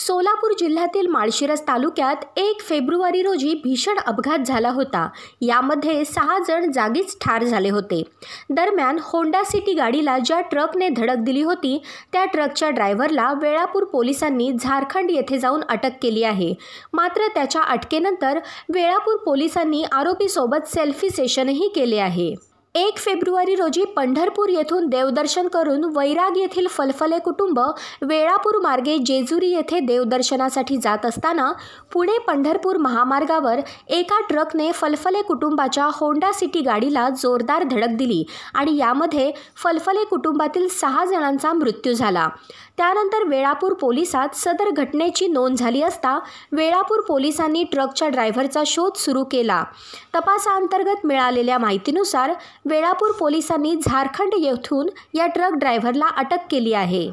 सोलापूर जिल्ह्यातील माळशिरस तालुक्यात एक फेब्रुवारी रोजी भीषण अपघात झाला होता यामध्ये सहा जण जागीच ठार झाले होते दरम्यान होंडा सिटी गाडीला ज्या ट्रकने धडक दिली होती त्या ट्रकच्या ड्रायव्हरला वेळापूर पोलिसांनी झारखंड येथे जाऊन अटक केली आहे मात्र त्याच्या अटकेनंतर वेळापूर पोलिसांनी आरोपीसोबत सेल्फी सेशनही केले आहे एक फेब्रुवारी रोजी पंढरपूर येथून देवदर्शन करून वैराग येथील फलफले कुटुंब वेळापूर मार्गे जेजुरी येथे देवदर्शनासाठी जात असताना पुणे पंढरपूर महामार्गावर एका ट्रकने फलफले कुटुंबाच्या होंडा सिटी गाडीला जोरदार धडक दिली आणि यामध्ये फलफले कुटुंबातील सहा जणांचा मृत्यू झाला त्यानंतर वेळापूर पोलिसात सदर घटनेची नोंद झाली असता वेळापूर पोलिसांनी ट्रकच्या ड्रायव्हरचा शोध सुरू केला तपासाअंतर्गत मिळालेल्या माहितीनुसार वेळापूर पोलिसांनी झारखंड येथून या ट्रक ड्रायव्हरला अटक केली आहे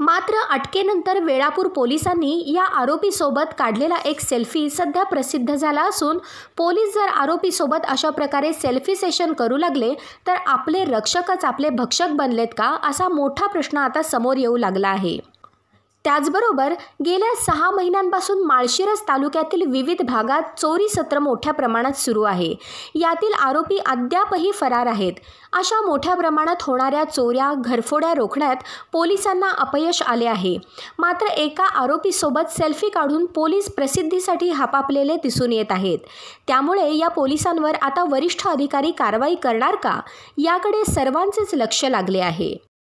मात्र अटकेनंतर वेळापूर पोलिसांनी या आरोपीसोबत काढलेला एक सेल्फी सध्या प्रसिद्ध झाला असून पोलीस जर आरोपीसोबत अशा प्रकारे सेल्फी सेशन करू लागले तर आपले रक्षकच आपले भक्षक बनलेत का असा मोठा प्रश्न आता समोर येऊ लागला आहे त्याचबरोबर गेल्या सहा महिन्यांपासून माळशिरस तालुक्यातील विविध भागात चोरी सत्र मोठ्या प्रमाणात सुरू आहे यातील आरोपी अद्यापही फरार आहेत अशा मोठ्या प्रमाणात होणाऱ्या चोऱ्या घरफोड्या रोखण्यात पोलिसांना अपयश आले आहे मात्र एका आरोपीसोबत सेल्फी काढून पोलीस प्रसिद्धीसाठी हापापलेले दिसून येत आहेत त्यामुळे या पोलिसांवर आता वरिष्ठ अधिकारी कारवाई करणार का याकडे सर्वांचेच लक्ष लागले आहे